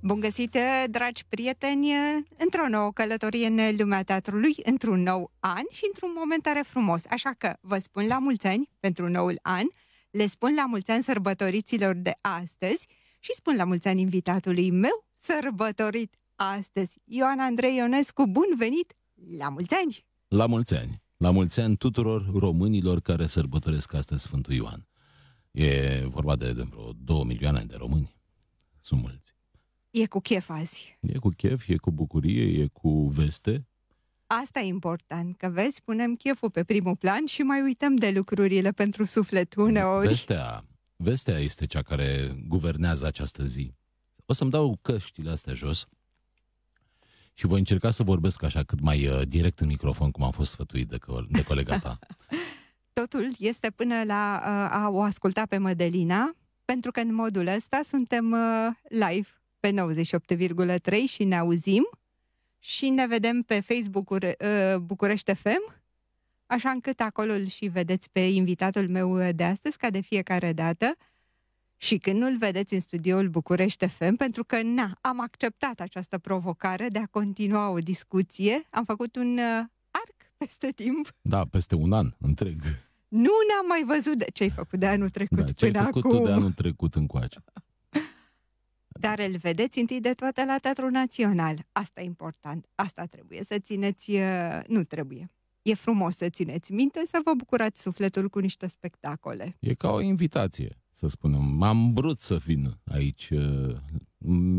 Bun găsit, uh, dragi prieteni, uh, într-o nouă călătorie în lumea teatrului, într-un nou an și într-un moment tare frumos. Așa că vă spun la mulți ani pentru noul an, le spun la mulți ani sărbătoriților de astăzi și spun la mulți ani invitatului meu sărbătorit astăzi, Ioan Andrei Ionescu, bun venit la mulți ani! La mulți ani! La mulți ani tuturor românilor care sărbătoresc astăzi Sfântul Ioan! E vorba de, de vreo 2 milioane de români. Sunt mulți. E cu chef azi. E cu chef, e cu bucurie, e cu veste. Asta e important, că vezi, punem cheful pe primul plan și mai uităm de lucrurile pentru suflet uneori. Vestea, vestea este cea care guvernează această zi. O să-mi dau căștile astea jos și voi încerca să vorbesc așa cât mai uh, direct în microfon, cum am fost sfătuit de, co- de colega ta. totul este până la uh, a o asculta pe Mădelina, pentru că în modul ăsta suntem uh, live pe 98,3 și ne auzim și ne vedem pe Facebook uh, București FM, așa încât acolo îl și vedeți pe invitatul meu de astăzi, ca de fiecare dată, și când nu-l vedeți în studioul București FM, pentru că, na, am acceptat această provocare de a continua o discuție, am făcut un arc peste timp. Da, peste un an întreg. Nu ne-am mai văzut de... ce-ai făcut de anul trecut da, până ce-ai făcut acum. de anul trecut încoace. Dar îl vedeți întâi de toate la Teatrul Național. Asta e important. Asta trebuie să țineți... Uh, nu trebuie. E frumos să țineți minte, să vă bucurați sufletul cu niște spectacole. E ca o invitație, să spunem. M-am vrut să vin aici. Uh,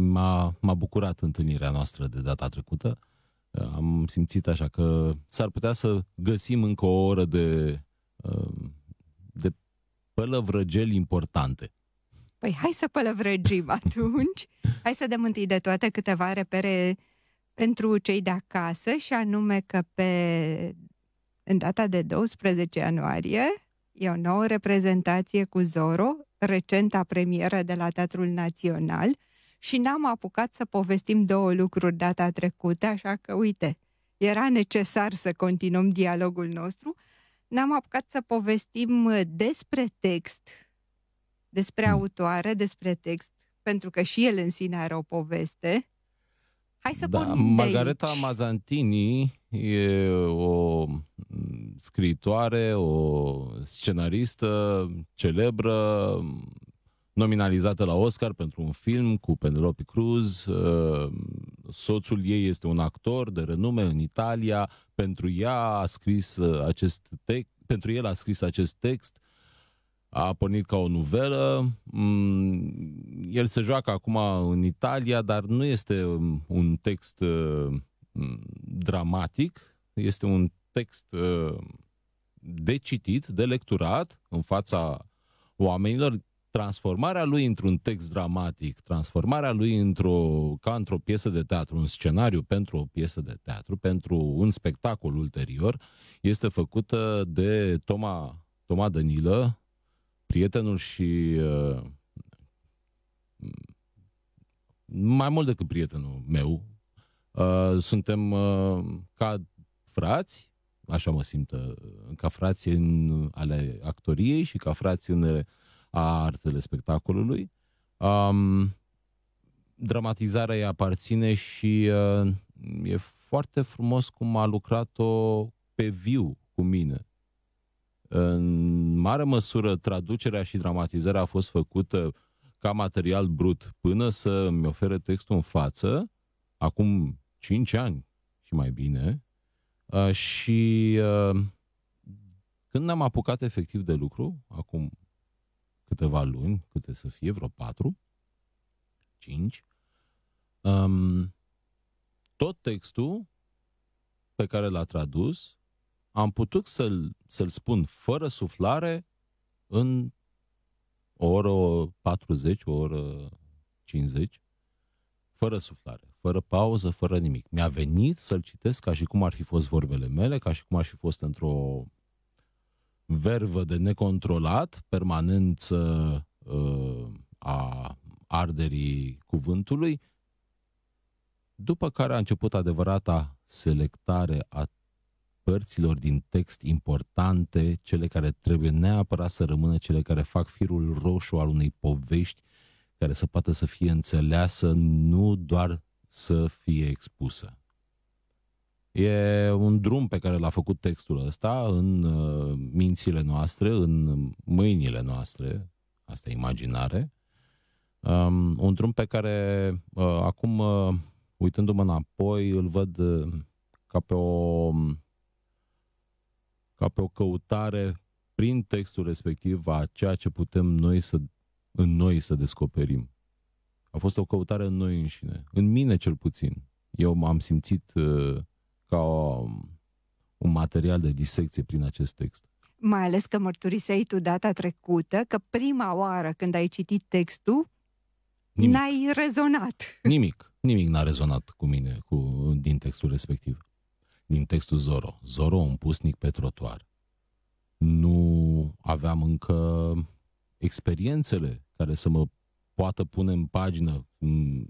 m-a, m-a bucurat întâlnirea noastră de data trecută. Am simțit așa că s-ar putea să găsim încă o oră de Ehm, de pălăvrăgeli importante. Păi hai să pălăvrăgim atunci. Hai să dăm întâi de toate câteva repere pentru cei de acasă și anume că pe în data de 12 ianuarie e o nouă reprezentație cu Zoro, recenta premieră de la Teatrul Național și n-am apucat să povestim două lucruri data trecută, așa că uite, era necesar să continuăm dialogul nostru ne-am apucat să povestim despre text, despre hmm. autoare, despre text, pentru că și el în sine are o poveste. Hai să da, pornim Margareta aici. Mazantini e o mm, scriitoare, o scenaristă celebră, nominalizată la Oscar pentru un film cu Penelope Cruz. Uh, soțul ei este un actor de renume în Italia. Pentru ea a scris uh, acest text, pentru el a scris acest text a pornit ca o nuvelă. Mm, el se joacă acum în Italia, dar nu este um, un text uh, mm, dramatic, este un text de citit, de lecturat în fața oamenilor transformarea lui într-un text dramatic, transformarea lui într-o, ca într-o piesă de teatru, un scenariu pentru o piesă de teatru, pentru un spectacol ulterior, este făcută de Toma, Toma Danilă, prietenul și uh, mai mult decât prietenul meu. Uh, suntem uh, ca frați, așa mă simt, uh, ca frați în ale actoriei și ca frați în a artele spectacolului. Um, dramatizarea îi aparține și uh, e foarte frumos cum a lucrat-o pe viu cu mine. În mare măsură, traducerea și dramatizarea a fost făcută ca material brut până să îmi ofere textul în față, acum 5 ani și mai bine, uh, și uh, când am apucat efectiv de lucru, acum câteva luni, câte să fie, vreo patru, cinci, um, tot textul pe care l-a tradus, am putut să-l, să-l spun fără suflare în o oră 40, o oră 50, fără suflare, fără pauză, fără nimic. Mi-a venit să-l citesc ca și cum ar fi fost vorbele mele, ca și cum ar fi fost într-o vervă de necontrolat, permanență uh, a arderii cuvântului, după care a început adevărata selectare a părților din text importante, cele care trebuie neapărat să rămână, cele care fac firul roșu al unei povești care să poată să fie înțeleasă, nu doar să fie expusă. E un drum pe care l-a făcut textul ăsta în uh, mințile noastre, în mâinile noastre, asta e imaginare. Um, un drum pe care uh, acum, uh, uitându-mă înapoi, îl văd uh, ca pe o ca pe o căutare prin textul respectiv a ceea ce putem noi să, în noi să descoperim. A fost o căutare în noi înșine, în mine cel puțin. Eu m-am simțit uh, ca um, un material de disecție prin acest text. Mai ales că mărturisei tu data trecută că prima oară când ai citit textul, nimic. n-ai rezonat. Nimic, nimic n-a rezonat cu mine cu, din textul respectiv. Din textul Zoro. Zoro, un pusnic pe trotuar. Nu aveam încă experiențele care să mă poată pune în pagină, în,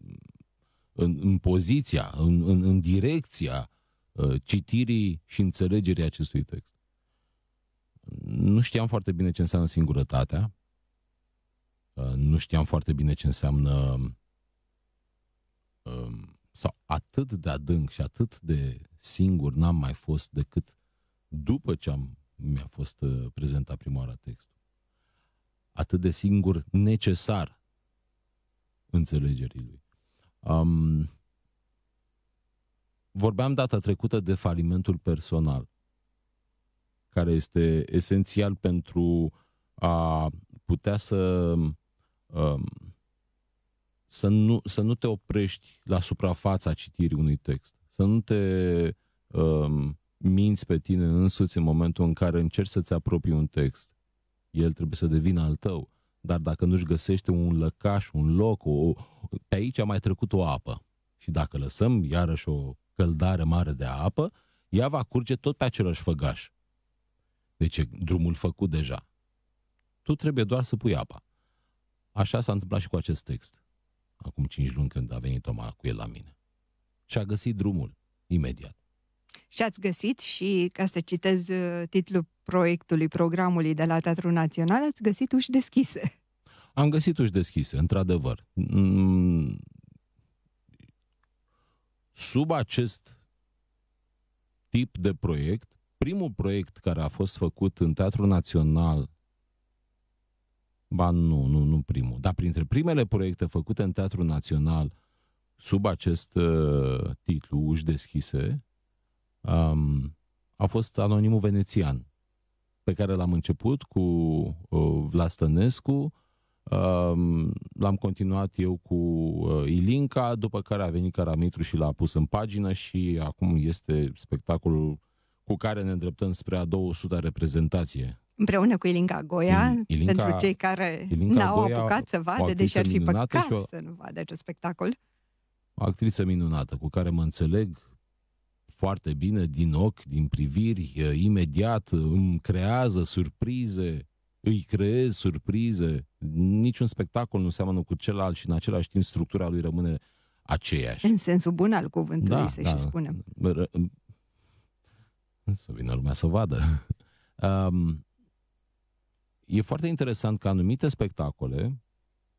în, în poziția, în, în, în direcția Uh, citirii și înțelegerii acestui text. Nu știam foarte bine ce înseamnă singurătatea, uh, nu știam foarte bine ce înseamnă um, sau atât de adânc și atât de singur n-am mai fost decât după ce am, mi-a fost uh, prezentat prima oară textul. Atât de singur necesar înțelegerii lui. Um, Vorbeam data trecută de falimentul personal, care este esențial pentru a putea să, um, să, nu, să nu te oprești la suprafața citirii unui text, să nu te um, minți pe tine însuți în momentul în care încerci să-ți apropii un text. El trebuie să devină al tău, dar dacă nu-și găsește un lăcaș, un loc, o, pe aici a mai trecut o apă. Și dacă lăsăm iarăși o căldare mare de apă, ea va curge tot pe același făgaș. Deci drumul făcut deja. Tu trebuie doar să pui apa. Așa s-a întâmplat și cu acest text. Acum cinci luni când a venit Toma cu el la mine. Și a găsit drumul imediat. Și ați găsit și, ca să citez uh, titlul proiectului, programului de la Teatrul Național, ați găsit uși deschise. Am găsit uși deschise, într-adevăr. Mm, Sub acest tip de proiect, primul proiect care a fost făcut în Teatrul Național, ba nu, nu, nu primul, dar printre primele proiecte făcute în Teatrul Național sub acest uh, titlu, Uși deschise, um, a fost Anonimul Venețian, pe care l-am început cu uh, Vlastănescu, L-am continuat eu cu uh, Ilinca, după care a venit Caramitru și l-a pus în pagină și acum este spectacolul cu care ne îndreptăm spre a 200-a reprezentație. Împreună cu Ilinca Goia, Il, Ilinca, pentru cei care Ilinca n-au Goia, apucat să vadă, deși ar fi păcat o, să nu vadă acest spectacol. O actriță minunată, cu care mă înțeleg foarte bine din ochi, din priviri, imediat îmi creează surprize, îi creez surprize, niciun spectacol nu seamănă cu celălalt și în același timp structura lui rămâne aceeași. În sensul bun al cuvântului, da, să da. și spunem. Să vină lumea să vadă. Um, e foarte interesant că anumite spectacole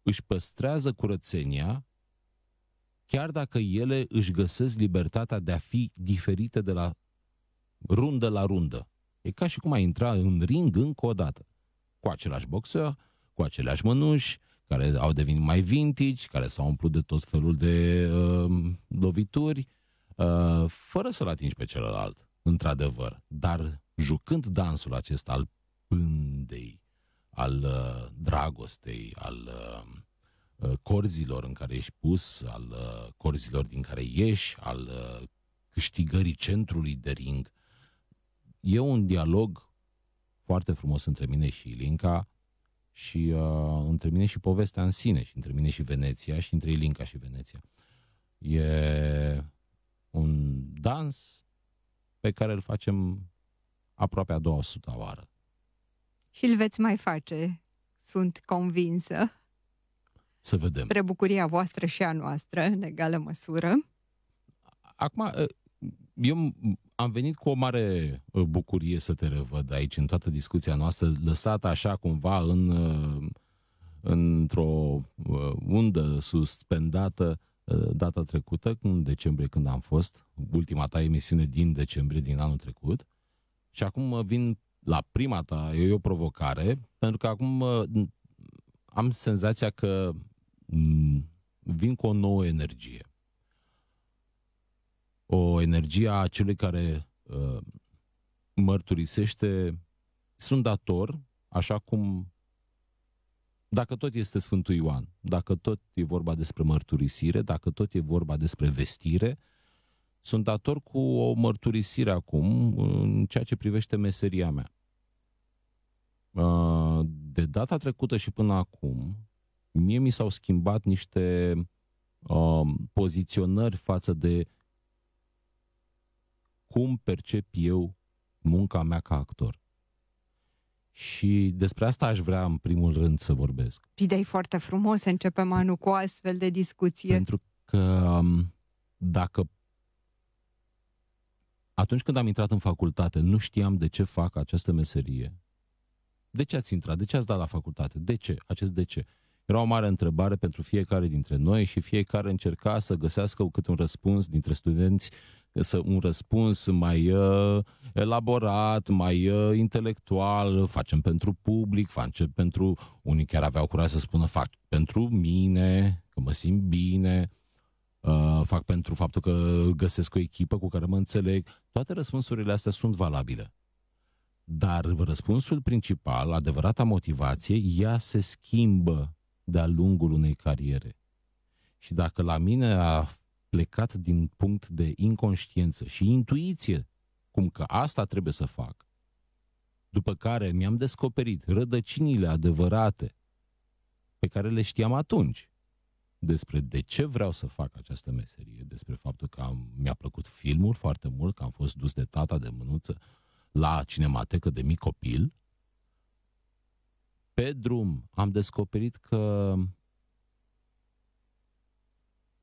își păstrează curățenia chiar dacă ele își găsesc libertatea de a fi diferite de la rundă la rundă. E ca și cum ai intra în ring încă o dată cu același boxer, cu aceleași mănuși, care au devenit mai vintage, care s-au umplut de tot felul de uh, lovituri, uh, fără să-l atingi pe celălalt, într-adevăr. Dar jucând dansul acesta al pândei, al uh, dragostei, al uh, corzilor în care ești pus, al uh, corzilor din care ieși, al uh, câștigării centrului de ring, e un dialog foarte frumos între mine și Ilinca și uh, între mine și povestea în sine și între mine și Veneția și între Ilinca și Veneția. E un dans pe care îl facem aproape a 200 oară. Și îl veți mai face, sunt convinsă. Să vedem. Spre bucuria voastră și a noastră, în egală măsură. Acum, uh, eu am venit cu o mare uh, bucurie să te revăd aici în toată discuția noastră, lăsată așa cumva în, uh, într-o uh, undă suspendată data trecută, în decembrie când am fost, ultima ta emisiune din decembrie din anul trecut. Și acum vin la prima ta, e o provocare, pentru că acum am senzația că mm, vin cu o nouă energie o energie a celui care uh, mărturisește, sunt dator, așa cum dacă tot este Sfântul Ioan, dacă tot e vorba despre mărturisire, dacă tot e vorba despre vestire, sunt dator cu o mărturisire acum uh, în ceea ce privește meseria mea. Uh, de data trecută și până acum, mie mi s-au schimbat niște uh, poziționări față de cum percep eu munca mea ca actor. Și despre asta aș vrea în primul rând să vorbesc. Pidei foarte frumos, începem anul cu astfel de discuție. Pentru că um, dacă atunci când am intrat în facultate, nu știam de ce fac această meserie. De ce ați intrat? De ce ați dat la facultate? De ce? Acest de ce? Era o mare întrebare pentru fiecare dintre noi și fiecare încerca să găsească cât un răspuns dintre studenți, să un răspuns mai uh, elaborat, mai uh, intelectual, facem pentru public, facem pentru, unii chiar aveau curaj să spună fac pentru mine, că mă simt bine, uh, fac pentru faptul că găsesc o echipă cu care mă înțeleg. Toate răspunsurile astea sunt valabile. Dar răspunsul principal, adevărata motivație, ea se schimbă de-a lungul unei cariere. Și dacă la mine a plecat din punct de inconștiență și intuiție, cum că asta trebuie să fac, după care mi-am descoperit rădăcinile adevărate pe care le știam atunci despre de ce vreau să fac această meserie, despre faptul că am, mi-a plăcut filmul foarte mult, că am fost dus de tata de mânuță la cinematecă de mic copil pe drum am descoperit că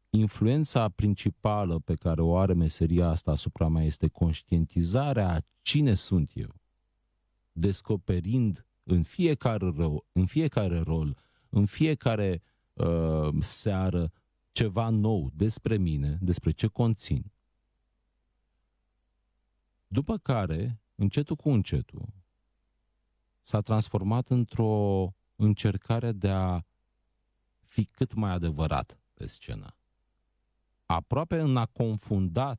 influența principală pe care o are meseria asta asupra mea este conștientizarea cine sunt eu, descoperind în fiecare, ro- în fiecare rol, în fiecare uh, seară ceva nou despre mine, despre ce conțin. După care, încetul cu încetul, s-a transformat într-o încercare de a fi cât mai adevărat pe scenă. Aproape în a confunda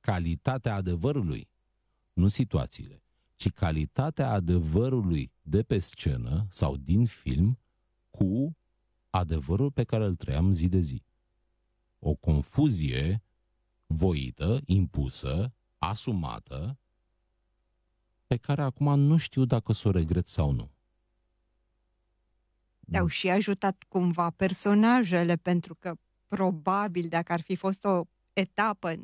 calitatea adevărului, nu situațiile, ci calitatea adevărului de pe scenă sau din film cu adevărul pe care îl trăiam zi de zi. O confuzie voită, impusă, asumată, pe care acum nu știu dacă să o regret sau nu. Te-au și ajutat cumva personajele, pentru că probabil dacă ar fi fost o etapă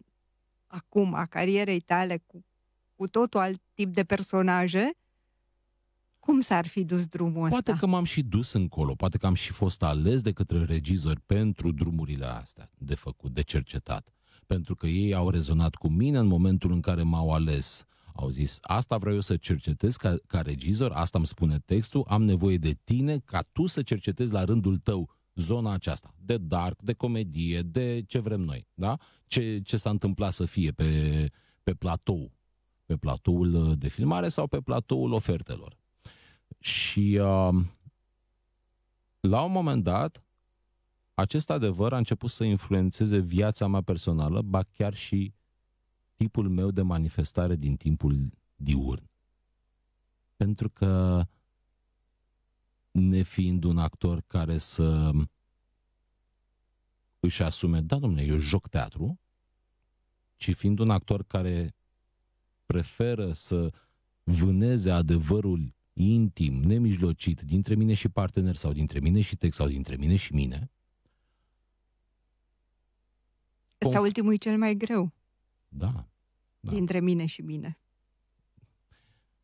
acum a carierei tale cu, cu totul alt tip de personaje, cum s-ar fi dus drumul ăsta? Poate că m-am și dus încolo, poate că am și fost ales de către regizori pentru drumurile astea de făcut, de cercetat. Pentru că ei au rezonat cu mine în momentul în care m-au ales. Uh, au zis, asta vreau eu să cercetez ca, ca regizor, asta îmi spune textul, am nevoie de tine ca tu să cercetezi la rândul tău zona aceasta, de dark, de comedie, de ce vrem noi, da? Ce, ce s-a întâmplat să fie pe, pe platou, pe platoul de filmare sau pe platoul ofertelor. Și uh, la un moment dat, acest adevăr a început să influențeze viața mea personală, ba chiar și tipul meu de manifestare din timpul diurn. Pentru că nefiind un actor care să își asume, da, domnule, eu joc teatru, ci fiind un actor care preferă să vâneze adevărul intim, nemijlocit, dintre mine și partener sau dintre mine și text sau dintre mine și mine. Ăsta ultimul e cel mai greu. Da. Da. Dintre mine și mine.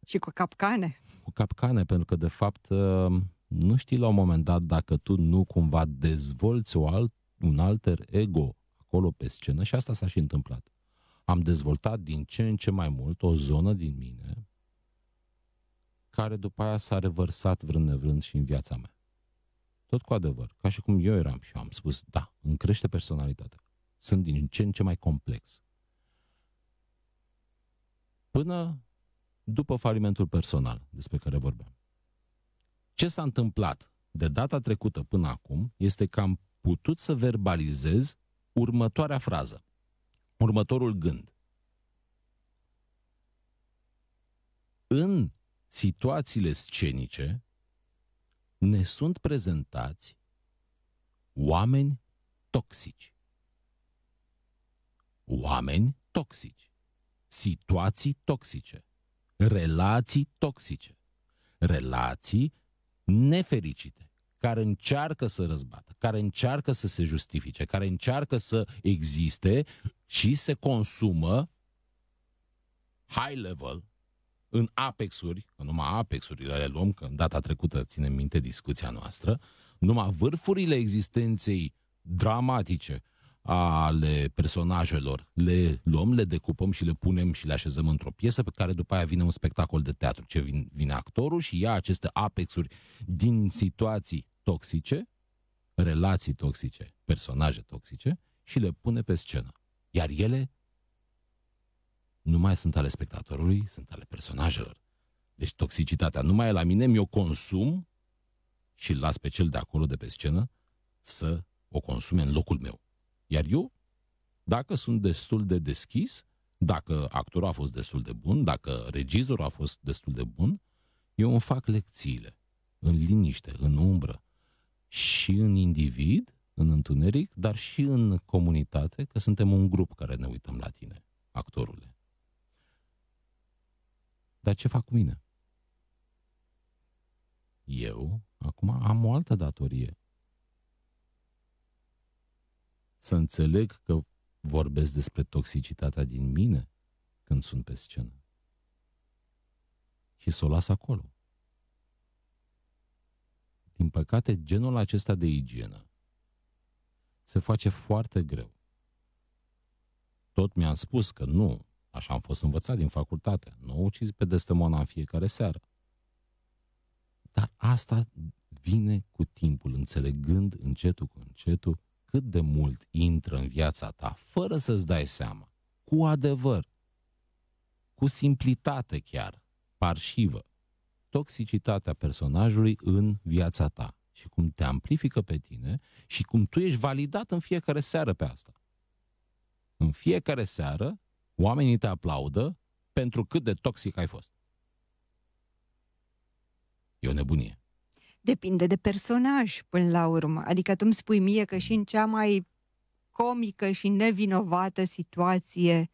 Și cu capcane. Cu capcane, pentru că, de fapt, uh, nu știi la un moment dat dacă tu nu cumva dezvolți o alt, un alter ego acolo pe scenă și asta s-a și întâmplat. Am dezvoltat din ce în ce mai mult o zonă din mine care după aia s-a revărsat vrând nevrând și în viața mea. Tot cu adevăr, ca și cum eu eram și eu am spus, da, îmi crește personalitatea. Sunt din ce în ce mai complex până după falimentul personal despre care vorbeam. Ce s-a întâmplat de data trecută până acum este că am putut să verbalizez următoarea frază, următorul gând. În situațiile scenice ne sunt prezentați oameni toxici. Oameni toxici situații toxice, relații toxice, relații nefericite, care încearcă să răzbată, care încearcă să se justifice, care încearcă să existe și se consumă high level, în apexuri, că numai apexurile le luăm, că în data trecută ținem minte discuția noastră, numai vârfurile existenței dramatice ale personajelor, le luăm, le decupăm și le punem și le așezăm într-o piesă pe care după aia vine un spectacol de teatru, ce vine, vine actorul și ia aceste apexuri din situații toxice, relații toxice, personaje toxice și le pune pe scenă. Iar ele nu mai sunt ale spectatorului, sunt ale personajelor. Deci toxicitatea nu mai e la mine, mi-o consum și las pe cel de acolo de pe scenă să o consume în locul meu. Iar eu, dacă sunt destul de deschis, dacă actorul a fost destul de bun, dacă regizorul a fost destul de bun, eu îmi fac lecțiile în liniște, în umbră și în individ, în întuneric, dar și în comunitate, că suntem un grup care ne uităm la tine, actorule. Dar ce fac cu mine? Eu acum am o altă datorie să înțeleg că vorbesc despre toxicitatea din mine când sunt pe scenă. Și să o las acolo. Din păcate, genul acesta de igienă se face foarte greu. Tot mi-am spus că nu, așa am fost învățat din facultate, nu ucizi pe destemona în fiecare seară. Dar asta vine cu timpul, înțelegând încetul cu încetul cât de mult intră în viața ta, fără să-ți dai seama, cu adevăr, cu simplitate chiar, parșivă, toxicitatea personajului în viața ta și cum te amplifică pe tine și cum tu ești validat în fiecare seară pe asta. În fiecare seară, oamenii te aplaudă pentru cât de toxic ai fost. E o nebunie depinde de personaj până la urmă. Adică tu îmi spui mie că și în cea mai comică și nevinovată situație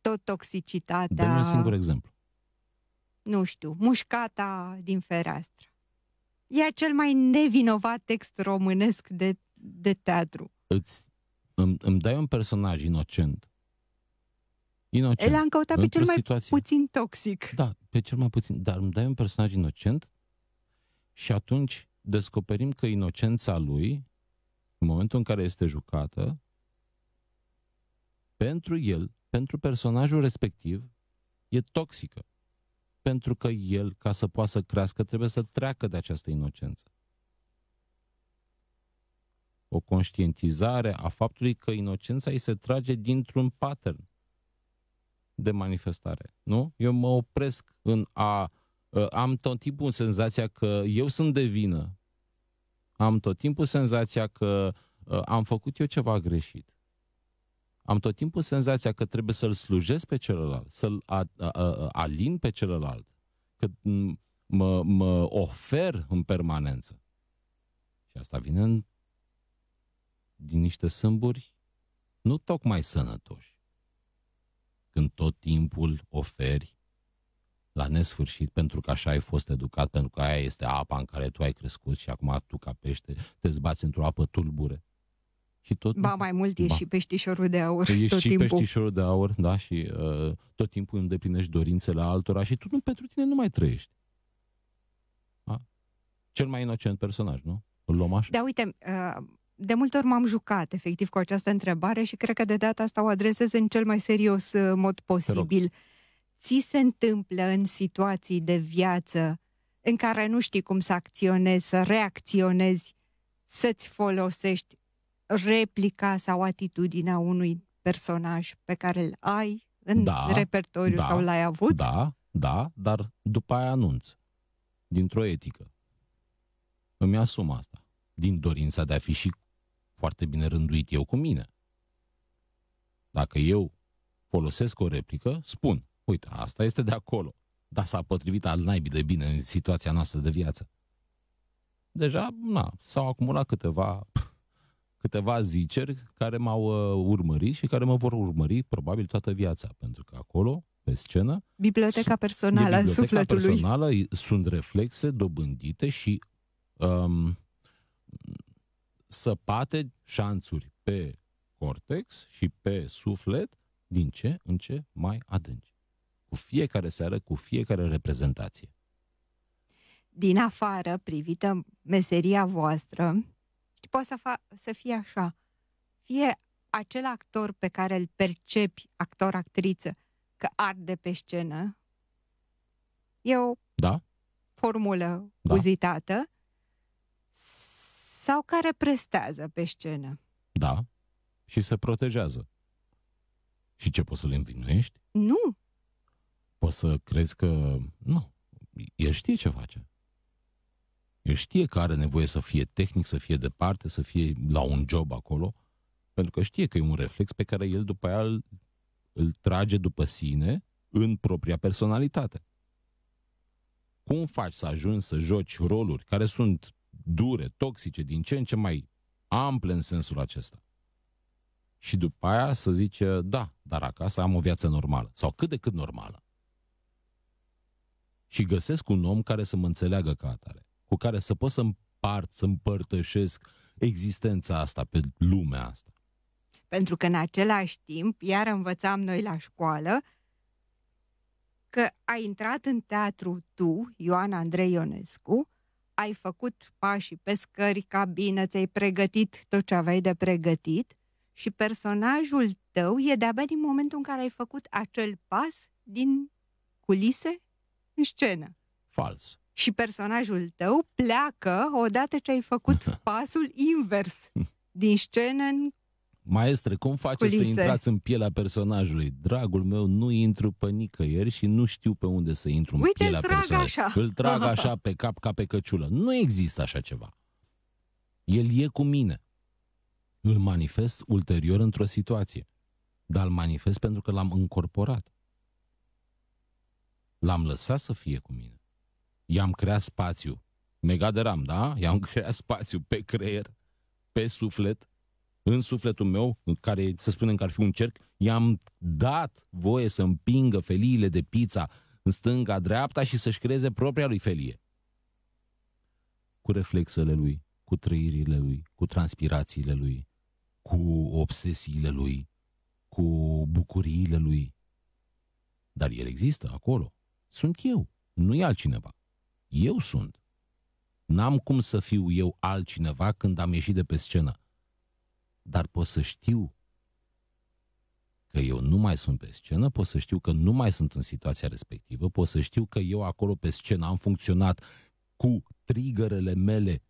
tot toxicitatea... Dă-mi un singur exemplu. Nu știu, mușcata din fereastră. E cel mai nevinovat text românesc de, de teatru. Îți, îmi, îmi dai un personaj inocent. Inocent. El am căutat pe cel mai situație. puțin toxic. Da, pe cel mai puțin. Dar îmi dai un personaj inocent și atunci descoperim că inocența lui, în momentul în care este jucată, pentru el, pentru personajul respectiv, e toxică. Pentru că el, ca să poată să crească, trebuie să treacă de această inocență. O conștientizare a faptului că inocența îi se trage dintr-un pattern de manifestare. Nu? Eu mă opresc în a Ă, am tot timpul senzația că eu sunt de vină. Am tot timpul senzația că ă, am făcut eu ceva greșit. Am tot timpul senzația că trebuie să-l slujesc pe celălalt, să-l alin pe celălalt, că mă, mă ofer în permanență. Și asta vine în, din niște sâmburi nu tocmai sănătoși. Când tot timpul oferi la nesfârșit, pentru că așa ai fost educat, pentru că aia este apa în care tu ai crescut și acum tu ca pește te zbați într-o apă tulbure. Și tot ba, mai mult ba. e și peștișorul de aur. că ești tot și timpul. peștișorul de aur, da, și uh, tot timpul îndeplinești dorințele altora și tu nu, pentru tine nu mai trăiești. A? Cel mai inocent personaj, nu? Îl luăm așa? Da, uite, uh, de multe ori m-am jucat efectiv cu această întrebare și cred că de data asta o adresez în cel mai serios uh, mod posibil. Te rog ți se întâmplă în situații de viață în care nu știi cum să acționezi, să reacționezi, să-ți folosești replica sau atitudinea unui personaj pe care îl ai în da, repertoriu da, sau l-ai avut? Da, da, dar după aia anunț. Dintr-o etică. Îmi asum asta. Din dorința de a fi și foarte bine rânduit eu cu mine. Dacă eu folosesc o replică, spun. Uite, asta este de acolo. Dar s-a potrivit al naibii de bine în situația noastră de viață. Deja, na, s-au acumulat câteva, câteva ziceri care m-au uh, urmărit și care mă vor urmări probabil toată viața, pentru că acolo, pe scenă... Biblioteca personală biblioteca a sufletului. personală sunt reflexe dobândite și um, săpate șanțuri pe cortex și pe suflet din ce în ce mai adânci cu fiecare seară, cu fiecare reprezentație. Din afară, privită meseria voastră, poate să, fa- să fie așa. Fie acel actor pe care îl percepi, actor-actriță, că arde pe scenă, e o da? formulă da. uzitată, sau care prestează pe scenă. Da, și se protejează. Și ce poți să le învinuiești? Nu, poți să crezi că... Nu, el știe ce face. El știe că are nevoie să fie tehnic, să fie departe, să fie la un job acolo, pentru că știe că e un reflex pe care el după aia îl, îl trage după sine în propria personalitate. Cum faci să ajungi să joci roluri care sunt dure, toxice, din ce în ce mai ample în sensul acesta? Și după aia să zice, da, dar acasă am o viață normală, sau cât de cât normală și găsesc un om care să mă înțeleagă ca atare, cu care să pot să împart, să împărtășesc existența asta pe lumea asta. Pentru că în același timp, iar învățam noi la școală, că ai intrat în teatru tu, Ioan Andrei Ionescu, ai făcut pașii pe scări, cabină, ți-ai pregătit tot ce aveai de pregătit și personajul tău e de-abia din momentul în care ai făcut acel pas din culise în scenă. Fals. Și personajul tău pleacă odată ce ai făcut pasul invers din scenă în Maestre, cum face culise. să intrați în pielea personajului? Dragul meu, nu intru pe nicăieri și nu știu pe unde să intru Uite, în pielea îl trag personajului. Așa. Îl trag așa pe cap ca pe căciulă. Nu există așa ceva. El e cu mine. Îl manifest ulterior într-o situație. Dar îl manifest pentru că l-am încorporat. L-am lăsat să fie cu mine. I-am creat spațiu. Mega de ram, da? I-am creat spațiu pe creier, pe suflet, în sufletul meu, în care să spunem că ar fi un cerc, i-am dat voie să împingă feliile de pizza în stânga-dreapta și să-și creeze propria lui felie. Cu reflexele lui, cu trăirile lui, cu transpirațiile lui, cu obsesiile lui, cu bucuriile lui. Dar el există acolo. Sunt eu, nu e altcineva. Eu sunt. N-am cum să fiu eu altcineva când am ieșit de pe scenă. Dar pot să știu că eu nu mai sunt pe scenă, pot să știu că nu mai sunt în situația respectivă, pot să știu că eu acolo pe scenă am funcționat cu trigărele mele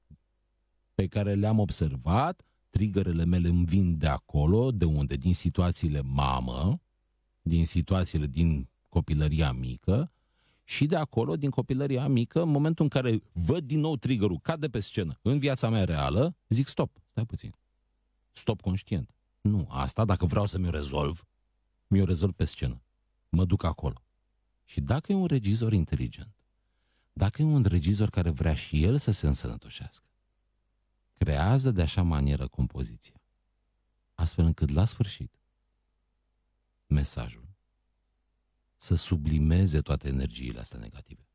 pe care le-am observat, trigărele mele îmi vin de acolo, de unde? Din situațiile mamă, din situațiile din copilăria mică, și de acolo, din copilăria mică, în momentul în care văd din nou triggerul, cade pe scenă, în viața mea reală, zic stop, stai puțin. Stop conștient. Nu, asta dacă vreau să mi-o rezolv, mi-o rezolv pe scenă. Mă duc acolo. Și dacă e un regizor inteligent, dacă e un regizor care vrea și el să se însănătoșească, creează de așa manieră compoziția, astfel încât la sfârșit mesajul să sublimeze toate energiile astea negative.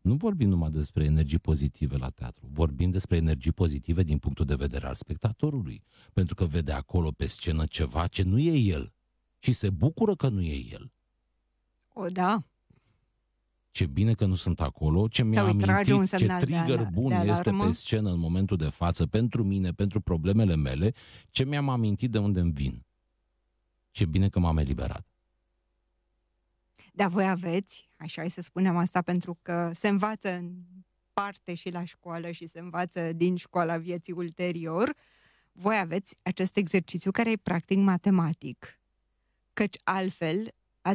Nu vorbim numai despre energii pozitive la teatru, vorbim despre energii pozitive din punctul de vedere al spectatorului, pentru că vede acolo pe scenă ceva ce nu e el și se bucură că nu e el. O, da. Ce bine că nu sunt acolo, ce mi-a amintit, ce trigger de, bun de este pe scenă în momentul de față pentru mine, pentru problemele mele, ce mi-am amintit de unde îmi vin ce bine că m-am eliberat. Dar voi aveți, așa e să spunem asta, pentru că se învață în parte și la școală și se învață din școala vieții ulterior, voi aveți acest exercițiu care e practic matematic. Căci altfel a,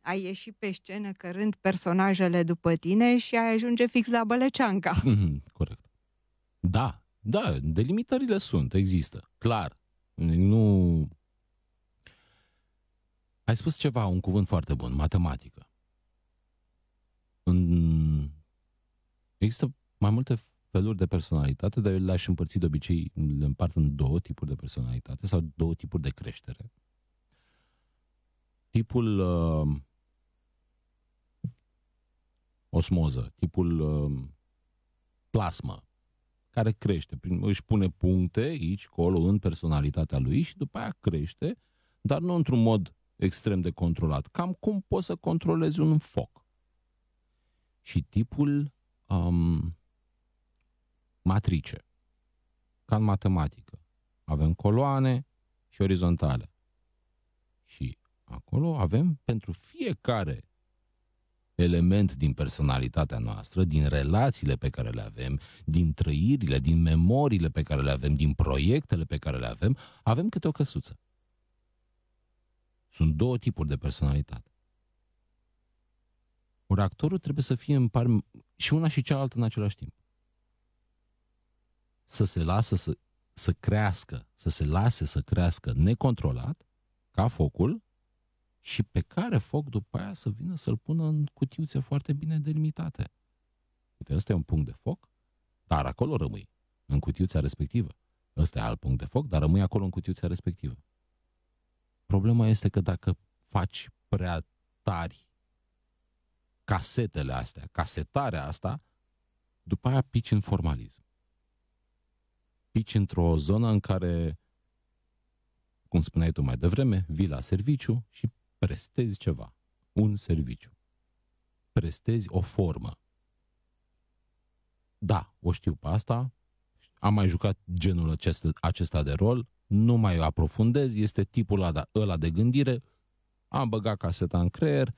ai ieși pe scenă cărând personajele după tine și ai ajunge fix la bălăceanca. Mm-hmm, corect. Da, da, delimitările sunt, există, clar. Nu ai spus ceva, un cuvânt foarte bun, matematică. În... Există mai multe feluri de personalitate, dar eu le-aș împărți de obicei, le împart în două tipuri de personalitate sau două tipuri de creștere. Tipul uh, osmoză, tipul uh, plasmă, care crește, prin, își pune puncte aici, colo, în personalitatea lui și după aia crește, dar nu într-un mod extrem de controlat. Cam cum poți să controlezi un foc. Și tipul um, matrice, ca în matematică. Avem coloane și orizontale. Și acolo avem pentru fiecare element din personalitatea noastră, din relațiile pe care le avem, din trăirile, din memoriile pe care le avem, din proiectele pe care le avem, avem câte o căsuță. Sunt două tipuri de personalitate. Ori actorul trebuie să fie în par și una și cealaltă în același timp. Să se lasă să, să crească, să se lase să crească necontrolat, ca focul, și pe care foc după aia să vină să-l pună în cutiuțe foarte bine delimitate. Uite, ăsta e un punct de foc, dar acolo rămâi, în cutiuța respectivă. Ăsta e alt punct de foc, dar rămâi acolo în cutiuța respectivă. Problema este că dacă faci prea tari casetele astea, casetarea asta, după aia pici în formalism. Pici într-o zonă în care, cum spuneai tu mai devreme, vii la serviciu și prestezi ceva, un serviciu. Prestezi o formă. Da, o știu pe asta, am mai jucat genul acesta, acesta de rol, nu mai aprofundez, este tipul ăla, da, ăla de gândire, am băgat caseta în creier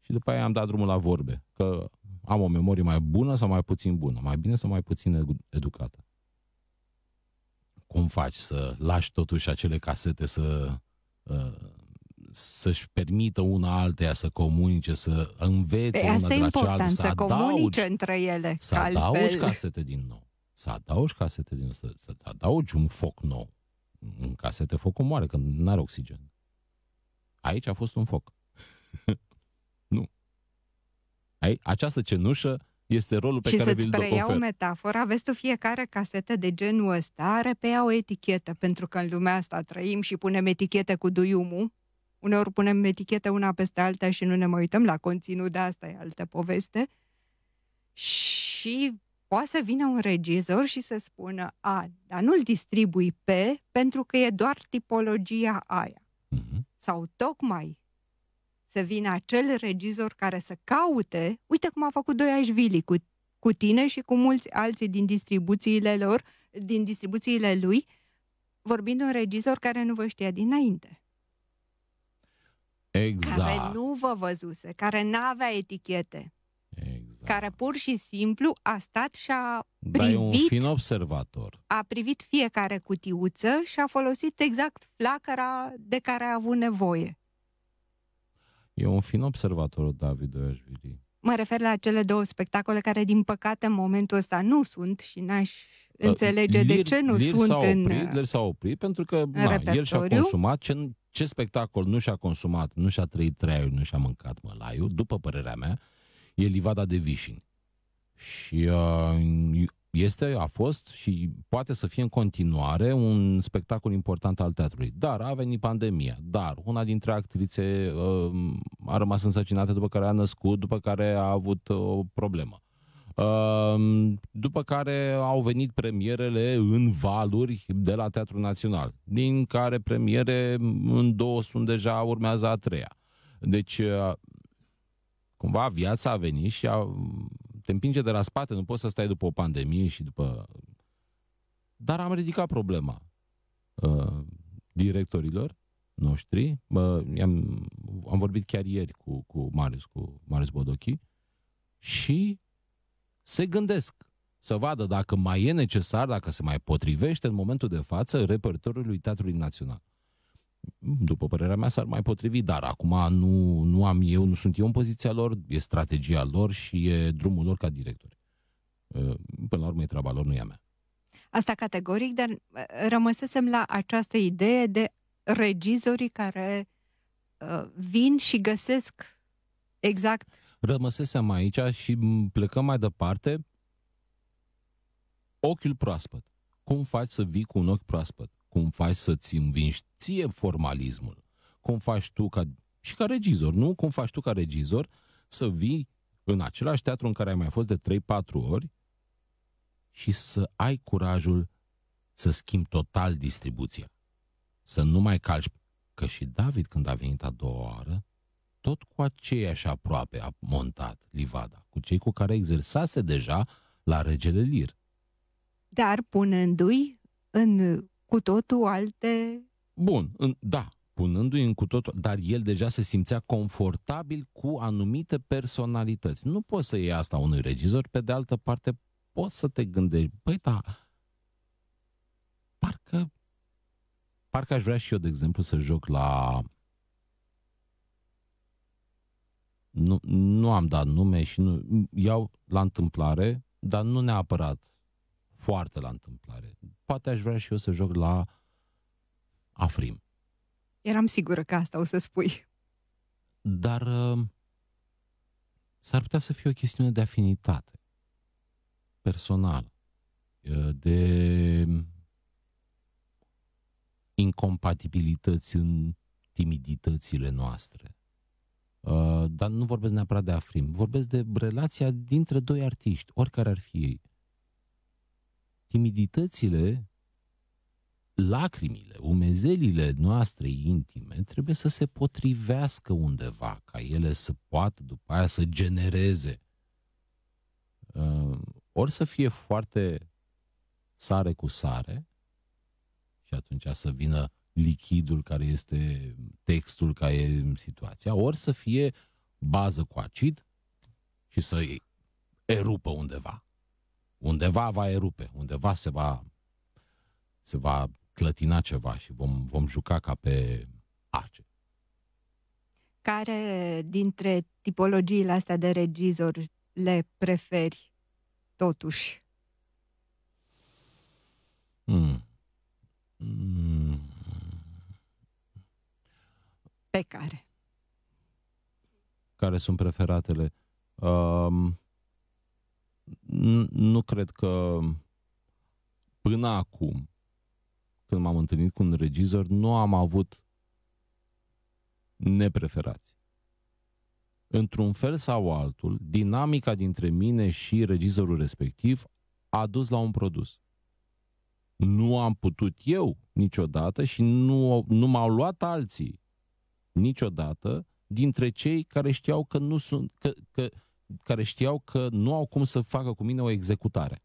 și după aia am dat drumul la vorbe, că am o memorie mai bună sau mai puțin bună, mai bine sau mai puțin educată. Cum faci să lași totuși acele casete să ă, să-și permită una altea să comunice, să învețe Pe păi, una de la cealaltă, să, să adaugi, comunice între ele. Să adaugi casete din nou să adaugi casete din să, să adaugi un foc nou. În casete focul moare când nu are oxigen. Aici a fost un foc. nu. Aici, această cenușă este rolul pe și care vi-l preiau ofer. metafora, vezi tu, fiecare casetă de genul ăsta are pe ea o etichetă, pentru că în lumea asta trăim și punem etichete cu duiumul. Uneori punem etichete una peste alta și nu ne mai uităm la conținut, de asta e altă poveste. Și poate să vină un regizor și să spună, a, dar nu-l distribui pe, pentru că e doar tipologia aia. Uh-huh. Sau tocmai să vină acel regizor care să caute, uite cum a făcut Vili cu, cu tine și cu mulți alții din distribuțiile lor, din distribuțiile lui, vorbind un regizor care nu vă știa dinainte. Exact. Care nu vă văzuse, care n-avea etichete. Exact da. care pur și simplu a stat și a privit... Dar e un fin observator. A privit fiecare cutiuță și a folosit exact flacăra de care a avut nevoie. E un fin observator, David Oiașvili. Mă refer la cele două spectacole care, din păcate, în momentul ăsta nu sunt și n-aș da, înțelege Lir, de ce nu Lir sunt oprit, în Lir s-a oprit pentru că na, el și-a consumat ce, ce spectacol nu și-a consumat, nu și-a trăit traiul, nu și-a mâncat mălaiul, după părerea mea, e livada de vișini. Și uh, este, a fost și poate să fie în continuare un spectacol important al teatrului. Dar a venit pandemia, dar una dintre actrițe uh, a rămas însăcinată după care a născut, după care a avut uh, o problemă. După care au venit premierele în valuri de la Teatrul Național, din care premiere în două sunt deja, urmează a treia. Deci cumva viața a venit și a, te împinge de la spate, nu poți să stai după o pandemie și după... Dar am ridicat problema uh, directorilor noștri. Uh, am, am vorbit chiar ieri cu, cu Marius, cu Marius Bodochi și se gândesc să vadă dacă mai e necesar, dacă se mai potrivește în momentul de față repertoriului Teatrului Național după părerea mea, s-ar mai potrivi, dar acum nu, nu am eu, nu sunt eu în poziția lor, e strategia lor și e drumul lor ca directori. Ă, până la urmă e treaba lor, nu e a mea. Asta categoric, dar ă, rămăsesem la această idee de regizorii care uh, vin și găsesc exact... Rămăsesem aici și plecăm mai departe ochiul proaspăt. Cum faci să vii cu un ochi proaspăt? cum faci să-ți învingi ție formalismul, cum faci tu ca, și ca regizor, nu? Cum faci tu ca regizor să vii în același teatru în care ai mai fost de 3-4 ori și să ai curajul să schimbi total distribuția. Să nu mai calci. Că și David, când a venit a doua oară, tot cu aceiași aproape a montat livada, cu cei cu care exersase deja la Regele Lir. Dar punându-i în cu totul alte... Bun, în, da, punându-i în cu totul, dar el deja se simțea confortabil cu anumite personalități. Nu poți să iei asta unui regizor, pe de altă parte poți să te gândești, băi, da, parcă, parcă aș vrea și eu, de exemplu, să joc la nu, nu am dat nume și nu iau la întâmplare, dar nu neapărat foarte la întâmplare. Poate aș vrea și eu să joc la Afrim. Eram sigură că asta o să spui. Dar uh, s-ar putea să fie o chestiune de afinitate personală, uh, de incompatibilități în timiditățile noastre. Uh, dar nu vorbesc neapărat de afrim, vorbesc de relația dintre doi artiști, oricare ar fi ei timiditățile, lacrimile, umezelile noastre intime trebuie să se potrivească undeva, ca ele să poată după aia să genereze. Uh, ori să fie foarte sare cu sare și atunci să vină lichidul care este textul, care e în situația, ori să fie bază cu acid și să erupă undeva. Undeva va erupe, undeva se va, se va clătina ceva și vom, vom juca ca pe ace. Care dintre tipologiile astea de regizor le preferi totuși? Hmm. Pe care? Care sunt preferatele? Um, nu cred că până acum, când m-am întâlnit cu un regizor, nu am avut nepreferați. Într-un fel sau altul, dinamica dintre mine și regizorul respectiv a dus la un produs. Nu am putut eu niciodată și nu, nu m-au luat alții niciodată dintre cei care știau că nu sunt, că, că care știau că nu au cum să facă cu mine o executare.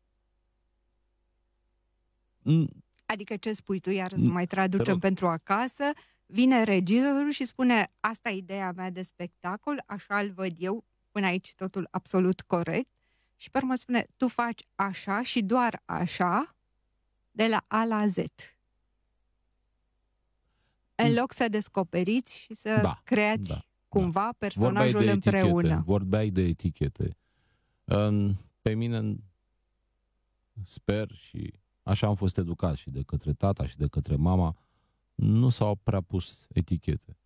Adică ce spui tu, iar să mai traducem pentru acasă, vine regizorul și spune asta e ideea mea de spectacol, așa îl văd eu, până aici totul absolut corect, și pe urmă spune tu faci așa și doar așa, de la A la Z. În loc să descoperiți și să da, creați da cumva da. personajul vorbeai împreună. Etichete, vorbeai de etichete. Pe mine sper și așa am fost educat și de către tata și de către mama, nu s-au prea pus etichete.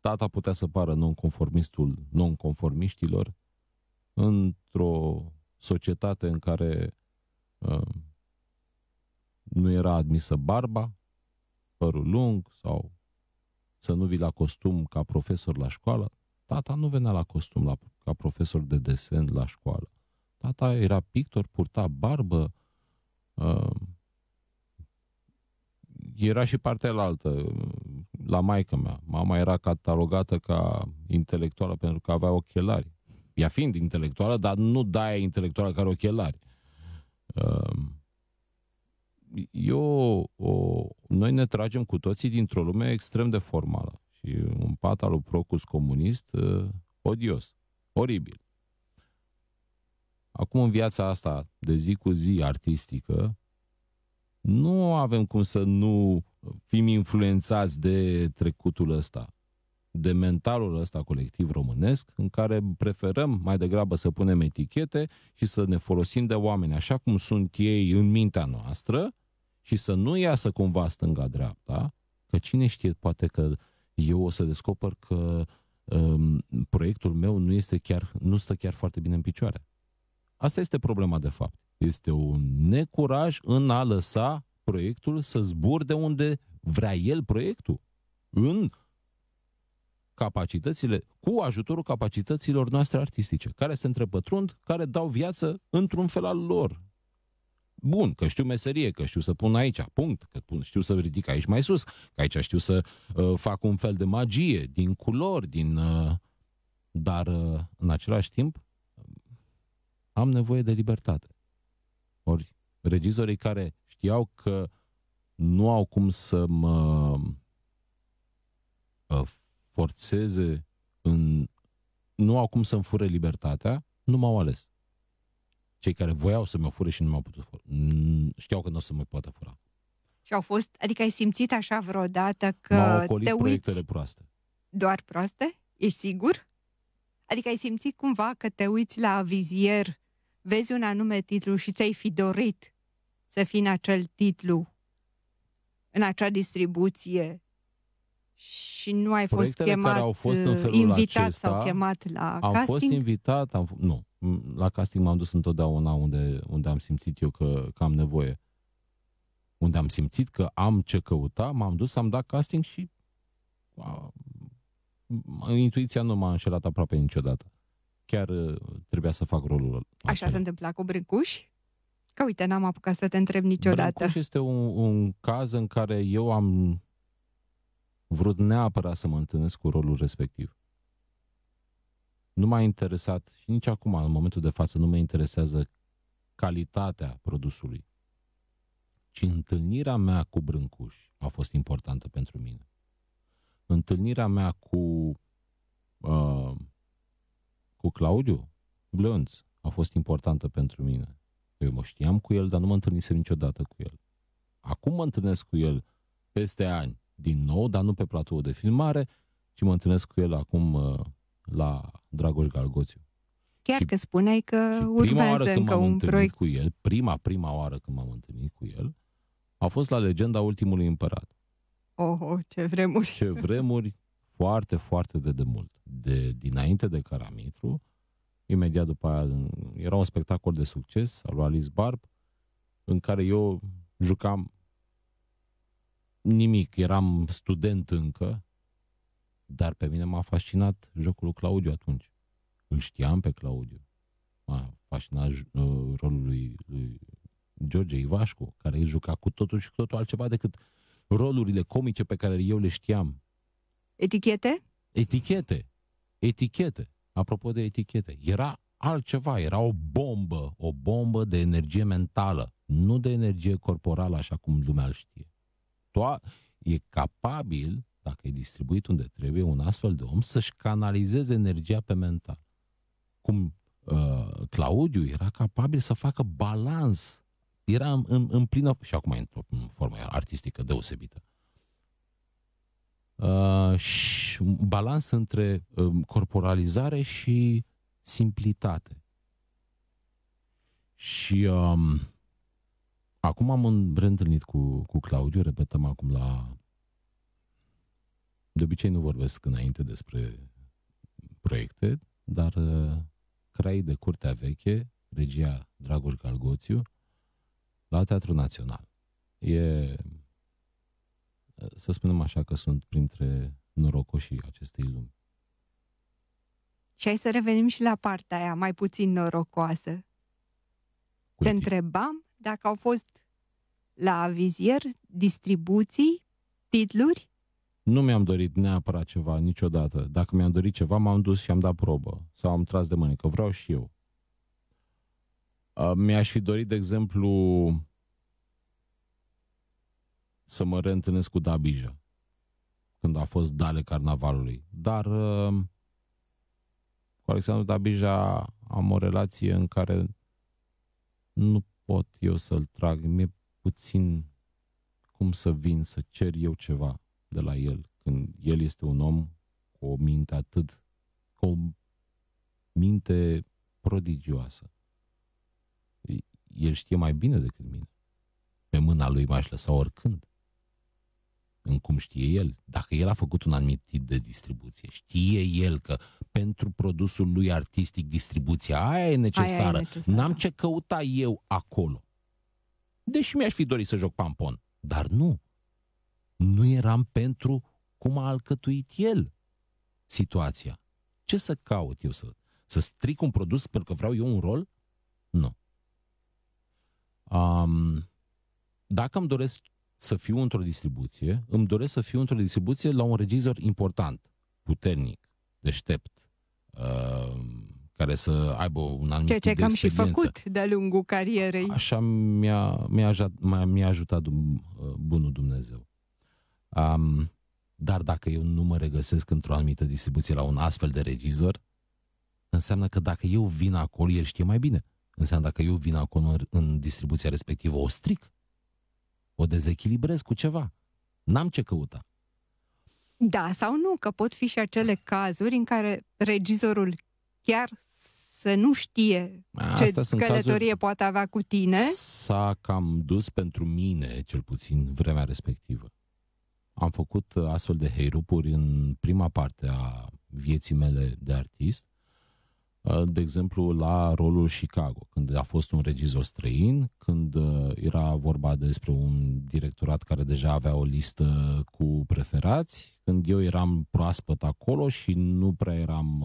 Tata putea să pară nonconformistul nonconformiștilor într-o societate în care uh, nu era admisă barba, părul lung sau să nu vii la costum ca profesor la școală. Tata nu venea la costum la, ca profesor de desen la școală. Tata era pictor, purta barbă, uh, era și partea altă, la maica mea. Mama era catalogată ca intelectuală pentru că avea ochelari. Ea fiind intelectuală, dar nu daia intelectuală care ochelari. Uh, eu, o, noi ne tragem cu toții dintr-o lume extrem de formală. Și un pat al Procus comunist, uh, odios, oribil. Acum, în viața asta de zi cu zi artistică, nu avem cum să nu fim influențați de trecutul ăsta, de mentalul ăsta colectiv românesc, în care preferăm mai degrabă să punem etichete și să ne folosim de oameni așa cum sunt ei în mintea noastră, și să nu iasă cumva stânga-dreapta, că cine știe, poate că eu o să descoper că um, proiectul meu nu este chiar, nu stă chiar foarte bine în picioare. Asta este problema de fapt. Este un necuraj în a lăsa proiectul să zbur de unde vrea el proiectul. În capacitățile, cu ajutorul capacităților noastre artistice, care se întrepătrund, care dau viață într-un fel al lor, bun, că știu meserie, că știu să pun aici, punct, că pun, știu să ridic aici mai sus, că aici știu să uh, fac un fel de magie din culori, din... Uh, dar, uh, în același timp, am nevoie de libertate. Ori regizorii care știau că nu au cum să mă uh, forțeze în... nu au cum să-mi fure libertatea, nu m-au ales cei care voiau să mă fure și nu m-au putut fura. Știau că nu o să mă poată fura. Și au fost, adică ai simțit așa vreodată că M-au ocolit te uiți... proiectele proaste. Doar proaste? E sigur? Adică ai simțit cumva că te uiți la vizier, vezi un anume titlu și ți-ai fi dorit să fii în acel titlu, în acea distribuție și nu ai Proiectele fost chemat, care au fost în uh, felul invitat acesta, sau chemat la am casting? Am fost invitat, am, nu, la casting m-am dus întotdeauna unde, unde am simțit eu că, că am nevoie. Unde am simțit că am ce căuta, m-am dus, am dat casting și a, intuiția nu m-a înșelat aproape niciodată. Chiar uh, trebuia să fac rolul ăla. Așa se întâmpla cu Brâncuș? Că uite, n-am apucat să te întreb niciodată. Brâncuș este un, un caz în care eu am vrut neapărat să mă întâlnesc cu rolul respectiv. Nu m-a interesat și nici acum, în momentul de față, nu mă interesează calitatea produsului, ci întâlnirea mea cu Brâncuș a fost importantă pentru mine. Întâlnirea mea cu uh, cu Claudiu Blionț a fost importantă pentru mine. Eu mă știam cu el, dar nu mă întâlnisem niciodată cu el. Acum mă întâlnesc cu el peste ani, din nou, dar nu pe platou de filmare, ci mă întâlnesc cu el acum uh, la Dragoș Galgoțiu. Chiar și că spuneai că urmează încă un proiect. cu el, prima, prima oară când m-am întâlnit cu el, a fost la legenda ultimului împărat. Oh, ce vremuri! Ce vremuri foarte, foarte de demult. De, dinainte de Caramitru, imediat după aia, era un spectacol de succes al lui Alice Barb, în care eu jucam nimic, eram student încă, dar pe mine m-a fascinat jocul lui Claudiu atunci. Îl știam pe Claudiu. M-a fascinat uh, rolul lui, lui George Ivașcu, care juca cu totul și cu totul altceva decât rolurile comice pe care eu le știam. Etichete? Etichete. Etichete. Apropo de etichete. Era altceva, era o bombă, o bombă de energie mentală, nu de energie corporală, așa cum lumea îl știe. Toa, e capabil dacă e distribuit unde trebuie, un astfel de om să-și canalizeze energia pe mental. Cum uh, Claudiu era capabil să facă balans, era în, în, în plină, și acum e într-o în formă artistică deosebită, uh, și balans între uh, corporalizare și simplitate. Și um, acum am reîntâlnit cu, cu Claudiu, repetăm acum la de obicei nu vorbesc înainte despre proiecte, dar uh, Crai de Curtea Veche, regia Dragoș Galgoțiu, la Teatrul Național. E, uh, să spunem așa, că sunt printre norocoșii acestei lumi. Și hai să revenim și la partea aia mai puțin norocoasă. Cu Te întrebam dacă au fost la vizier distribuții, titluri nu mi-am dorit neapărat ceva niciodată. Dacă mi-am dorit ceva, m-am dus și am dat probă sau am tras de că Vreau și eu. Mi-aș fi dorit, de exemplu, să mă reîntâlnesc cu Dabija când a fost dale carnavalului. Dar cu Alexandru Dabija am o relație în care nu pot eu să-l trag. Mi-e puțin cum să vin, să cer eu ceva de la el, când el este un om cu o minte atât, cu o minte prodigioasă. El știe mai bine decât mine. Pe mâna lui m-aș lăsa oricând. În cum știe el. Dacă el a făcut un anumit tip de distribuție, știe el că pentru produsul lui artistic distribuția aia e necesară. Aia e necesară. N-am ce căuta eu acolo. Deși mi-aș fi dorit să joc pampon. Dar nu. Nu eram pentru cum a alcătuit el situația. Ce să caut eu? Să, să stric un produs pentru că vreau eu un rol? Nu. Um, dacă îmi doresc să fiu într-o distribuție, îmi doresc să fiu într-o distribuție la un regizor important, puternic, deștept, uh, care să aibă un anumit Ceea ce de am și făcut de-a lungul carierei. Așa mi-a, mi-a, mi-a ajutat uh, bunul Dumnezeu. Um, dar dacă eu nu mă regăsesc într-o anumită distribuție la un astfel de regizor, înseamnă că dacă eu vin acolo, el știe mai bine. Înseamnă dacă eu vin acolo în, distribuția respectivă, o stric, o dezechilibrez cu ceva. N-am ce căuta. Da, sau nu, că pot fi și acele cazuri în care regizorul chiar să nu știe Asta ce călătorie cazuri... poate avea cu tine. S-a cam dus pentru mine, cel puțin, vremea respectivă. Am făcut uh, astfel de heirupuri în prima parte a vieții mele de artist, uh, de exemplu la rolul Chicago, când a fost un regizor străin, când uh, era vorba despre un directorat care deja avea o listă cu preferați, când eu eram proaspăt acolo și nu prea eram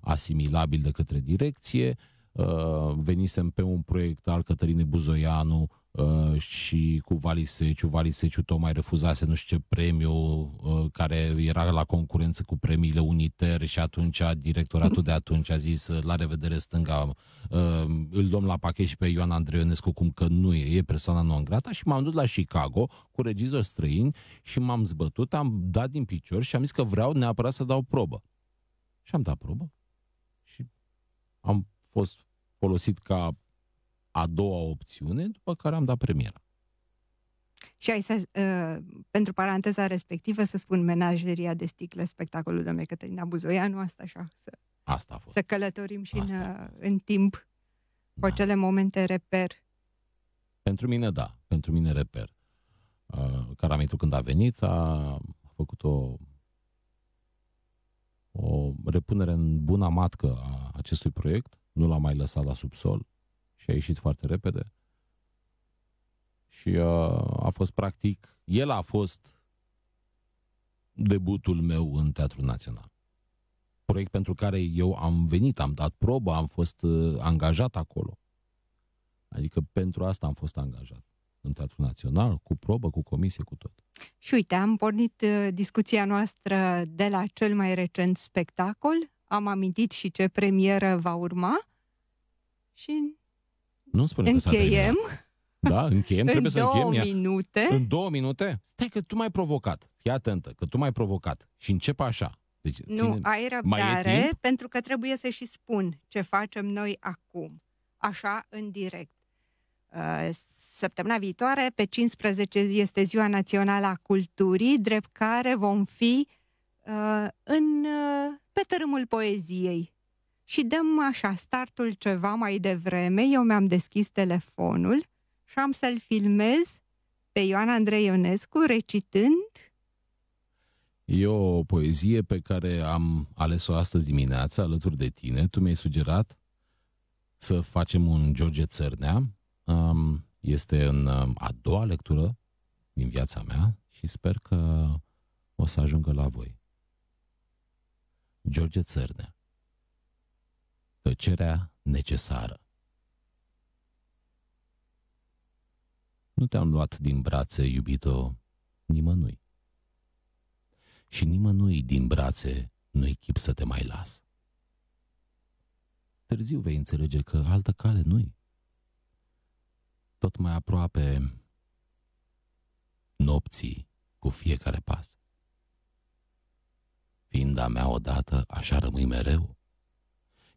asimilabil de către direcție, uh, Uh, venisem pe un proiect al Cătălinei Buzoianu uh, și cu Valiseciu. Valiseciu tocmai refuzase nu știu ce premiu uh, care era la concurență cu premiile Uniter și atunci directoratul de atunci a zis la revedere stânga, îl luăm la pachet și pe Ioan Andreionescu cum că nu e, e persoana non grata și m-am dus la Chicago cu regizori străini și m-am zbătut, am dat din picior și am zis că vreau neapărat să dau probă. Și am dat probă și am fost folosit ca a doua opțiune, după care am dat premiera. Și ai să, uh, pentru paranteza respectivă, să spun menageria de sticlă, spectacolul domnului Cătălina Buzoianu, asta așa, să, asta a fost. să călătorim și asta în, uh, în timp da. acele momente reper. Pentru mine, da, pentru mine reper. Uh, Caramitu când a venit a făcut o o repunere în buna matcă a acestui proiect, nu l-a mai lăsat la subsol și a ieșit foarte repede. Și uh, a fost practic, el a fost debutul meu în Teatrul Național. Proiect pentru care eu am venit, am dat probă, am fost uh, angajat acolo. Adică pentru asta am fost angajat în Teatru Național, cu probă, cu comisie, cu tot. Și uite, am pornit uh, discuția noastră de la cel mai recent spectacol, am amintit și ce premieră va urma și nu spune încheiem. Că da, încheiem, trebuie în să încheiem. În Două minute. În două minute? Stai că tu m-ai provocat. Fii atentă, că tu m-ai provocat. Și începe așa. Deci, nu, ține, ai răbdare, pentru că trebuie să și spun ce facem noi acum. Așa, în direct. Uh, săptămâna viitoare, pe 15, este Ziua Națională a Culturii, drept care vom fi uh, în, uh, pe tărâmul poeziei. Și dăm așa startul ceva mai devreme. Eu mi-am deschis telefonul și am să-l filmez pe Ioan Andrei Ionescu recitând E o poezie pe care am ales-o astăzi dimineața alături de tine. Tu mi-ai sugerat să facem un George Țărnea este în um, a doua lectură din viața mea și sper că o să ajungă la voi. George Țărne Tăcerea necesară Nu te-am luat din brațe, iubito, nimănui. Și nimănui din brațe nu-i chip să te mai las. Târziu vei înțelege că altă cale nu-i tot mai aproape nopții cu fiecare pas. Fiind a mea odată, așa rămâi mereu,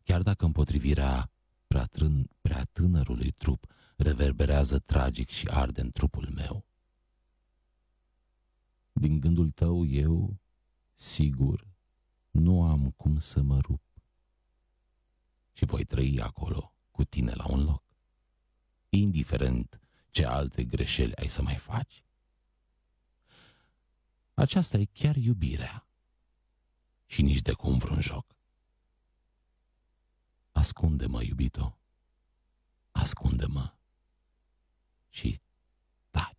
chiar dacă împotrivirea prea, trân, prea tânărului trup reverberează tragic și arde în trupul meu. Din gândul tău eu, sigur, nu am cum să mă rup și voi trăi acolo cu tine la un loc indiferent ce alte greșeli ai să mai faci? Aceasta e chiar iubirea și nici de cum vreun joc. Ascunde-mă, iubito, ascunde-mă și taci.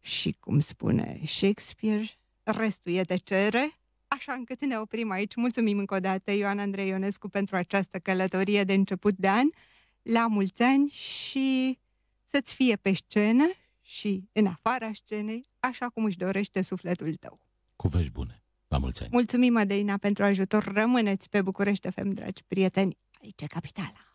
Și cum spune Shakespeare, restul e de cere? așa încât ne oprim aici. Mulțumim încă o dată, Ioan Andrei Ionescu, pentru această călătorie de început de an. La mulți ani și să-ți fie pe scenă și în afara scenei, așa cum își dorește sufletul tău. Cu vești bune! La mulți ani! Mulțumim, Adelina, pentru ajutor. Rămâneți pe București FM, dragi prieteni. Aici e capitala.